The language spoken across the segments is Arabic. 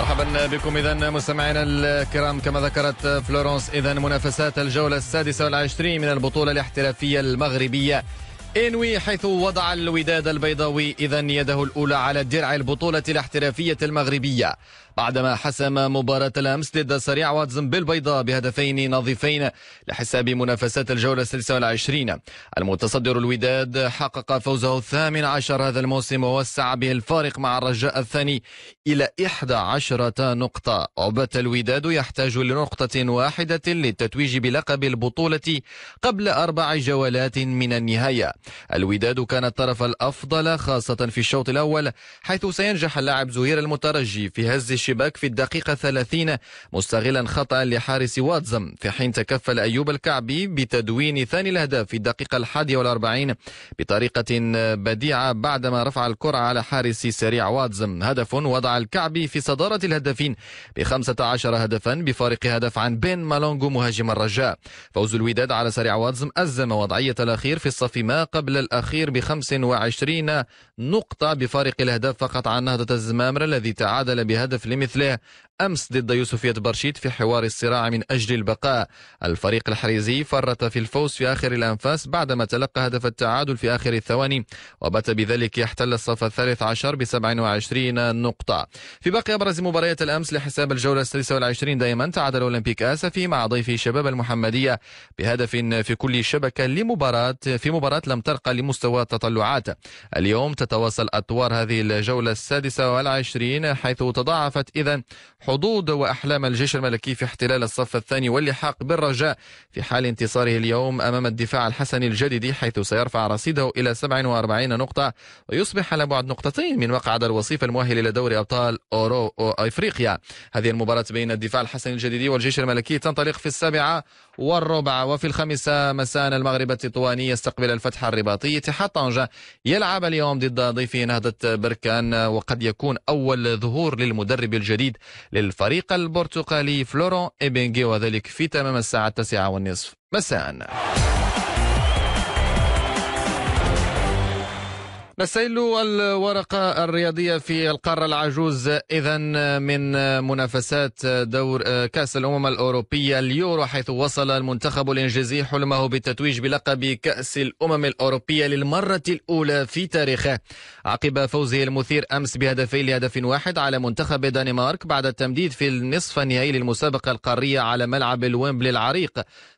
مرحبا بكم اذا مستمعينا الكرام كما ذكرت فلورنس اذا منافسات الجوله السادسه والعشرين من البطوله الاحترافيه المغربيه انوي حيث وضع الوداد البيضاوي اذا يده الاولى على درع البطوله الاحترافيه المغربيه بعدما حسم مباراة الأمس ضد سريع واتزن بالبيضاء بهدفين نظيفين لحساب منافسات الجولة 26 المتصدر الوداد حقق فوزه الثامن عشر هذا الموسم ووسع به الفارق مع الرجاء الثاني إلى 11 نقطة عبت الوداد يحتاج لنقطة واحدة للتتويج بلقب البطولة قبل أربع جولات من النهاية الوداد كان الطرف الأفضل خاصة في الشوط الأول حيث سينجح اللاعب زهير المترجي في هز الشيء الشباك في الدقيقة 30 مستغلا خطأ لحارس واتزم في حين تكفل أيوب الكعبي بتدوين ثاني الأهداف في الدقيقة 41 بطريقة بديعة بعدما رفع الكرة على حارس سريع واتزم هدف وضع الكعبي في صدارة الهدافين ب 15 هدفا بفارق هدف عن بين مالونغو مهاجم الرجاء فوز الوداد على سريع واتزم أزم وضعية الأخير في الصف ما قبل الأخير ب 25 نقطة بفارق الأهداف فقط عن نهضة الزمامرة الذي تعادل بهدف لمثلها أمس ضد يوسفية برشيد في حوار الصراع من أجل البقاء الفريق الحريزي فرط في الفوز في آخر الأنفاس بعدما تلقى هدف التعادل في آخر الثواني وبات بذلك يحتل الصف الثالث عشر ب 27 نقطة في باقي أبرز مباريات الأمس لحساب الجولة 26 دائما تعادل أولمبيك آسفي مع ضيفه شباب المحمدية بهدف في كل شبكة لمباراة في مباراة لم ترقى لمستوى التطلعات اليوم تتواصل أطوار هذه الجولة السادسة والعشرين حيث تضاعفت إذا حظوظ وأحلام الجيش الملكي في احتلال الصف الثاني واللحاق بالرجاء في حال انتصاره اليوم أمام الدفاع الحسني الجديد حيث سيرفع رصيده إلى 47 نقطة ويصبح على بعد نقطتين من مقعد الوصيف المؤهل إلى دوري أبطال أورو أو أفريقيا هذه المباراة بين الدفاع الحسني الجديد والجيش الملكي تنطلق في السابعة والربع وفي الخامسة مساء المغرب التطواني يستقبل الفتح الرباطي اتحاد طنجة يلعب اليوم ضد ضيفه نهضة بركان وقد يكون أول ظهور للمدرب الجديد للفريق البرتقالي فلورون إبنجي وذلك في تمام الساعة التاسعة والنصف مساء نستهل الورقة الرياضية في القارة العجوز إذا من منافسات دور كأس الأمم الأوروبية اليورو حيث وصل المنتخب الإنجليزي حلمه بالتتويج بلقب كأس الأمم الأوروبية للمرة الأولى في تاريخه عقب فوزه المثير أمس بهدفين لهدف واحد على منتخب دنمارك بعد التمديد في النصف النهائي للمسابقة القارية على ملعب الويمبلي العريق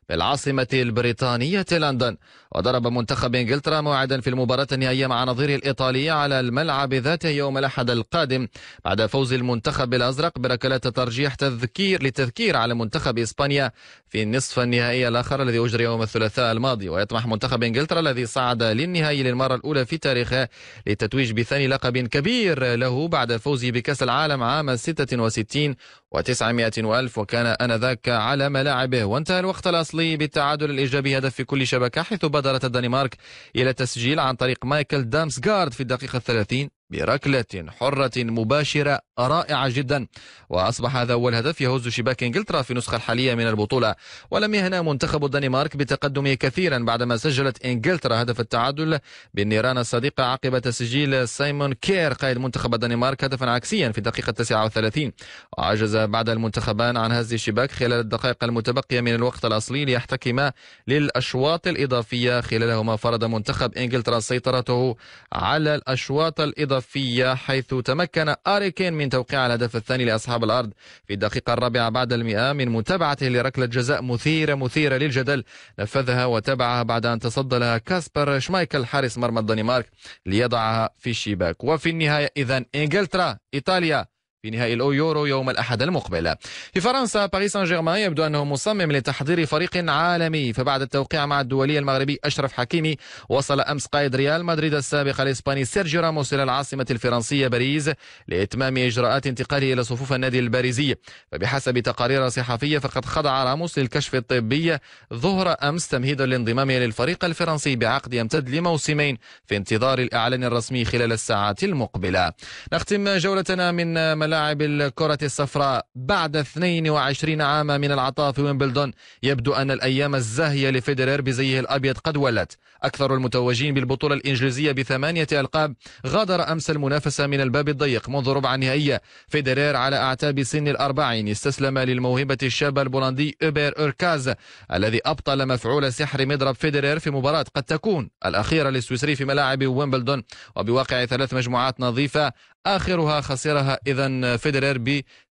بالعاصمة البريطانية لندن وضرب منتخب إنجلترا موعدا في المباراة النهائية مع نظيره الإيطالية على الملعب ذاته يوم الأحد القادم بعد فوز المنتخب الأزرق بركلات ترجيح تذكير للتذكير على منتخب إسبانيا في النصف النهائي الآخر الذي أجري يوم الثلاثاء الماضي ويطمح منتخب إنجلترا الذي صعد للنهائي للمرة الأولى في تاريخه للتتويج بثاني لقب كبير له بعد فوزه بكأس العالم عام 66 وتسعمائة وألف وكان آنذاك على ملاعبه وانتهى الوقت الأصلي بالتعادل الإيجابي هدف في كل شبكة حيث بادرت الدنمارك إلى التسجيل عن طريق مايكل دامسغارد في الدقيقة الثلاثين بركلة حرة مباشرة رائعة جدا وأصبح هذا أول هدف يهز شباك إنجلترا في النسخة الحالية من البطولة ولم يهنأ منتخب الدنمارك بتقدمه كثيرا بعدما سجلت إنجلترا هدف التعادل بالنيران الصديقة عقب تسجيل سايمون كير قائد منتخب الدنمارك هدفا عكسيا في الدقيقة 39 وعجز بعد المنتخبان عن هز الشباك خلال الدقائق المتبقية من الوقت الأصلي ليحتكما للأشواط الإضافية خلالهما فرض منتخب إنجلترا سيطرته على الأشواط الإضافية إضافية حيث تمكن أريكين من توقيع الهدف الثاني لأصحاب الأرض في الدقيقة الرابعة بعد المئة من متابعته لركلة جزاء مثيرة مثيرة للجدل نفذها وتابعها بعد أن تصدى لها كاسبر شمايكل حارس مرمى الدنمارك ليضعها في الشباك وفي النهاية إذا إنجلترا إيطاليا في نهائي الأويورو يوم الأحد المقبل في فرنسا باريس سان جيرمان يبدو أنه مصمم لتحضير فريق عالمي فبعد التوقيع مع الدولي المغربي أشرف حكيمي وصل أمس قائد ريال مدريد السابق الإسباني سيرجيو راموس إلى العاصمة الفرنسية باريس لإتمام إجراءات انتقاله إلى صفوف النادي الباريزي فبحسب تقارير صحفية فقد خضع راموس للكشف الطبي ظهر أمس تمهيدا لانضمامه للفريق الفرنسي بعقد يمتد لموسمين في انتظار الإعلان الرسمي خلال الساعات المقبلة نختم جولتنا من ملا لاعب الكرة الصفراء بعد 22 عاما من العطاء في ويمبلدون يبدو أن الأيام الزاهية لفيدرير بزيه الأبيض قد ولت أكثر المتوجين بالبطولة الإنجليزية بثمانية ألقاب غادر أمس المنافسة من الباب الضيق منذ ربع نهائية فيدرير على أعتاب سن الأربعين استسلم للموهبة الشابة البولندي أوبير أوركاز الذي أبطل مفعول سحر مضرب فيدرير في مباراة قد تكون الأخيرة للسويسري في ملاعب ويمبلدون وبواقع ثلاث مجموعات نظيفة آخرها خسرها إذا فيدرير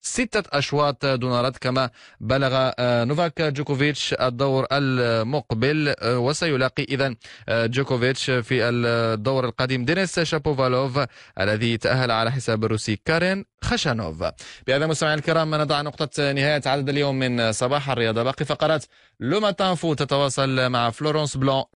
بستة أشواط دون رد كما بلغ آه، نوفاك جوكوفيتش الدور المقبل آه، وسيلاقي إذا آه، جوكوفيتش في الدور القادم دينيس شابوفالوف الذي تأهل على حساب الروسي كارين خشانوف بهذا مستمعينا الكرام نضع نقطة نهاية عدد اليوم من صباح الرياضة باقي فقرات لو ماتان فو تتواصل مع فلورنس بلون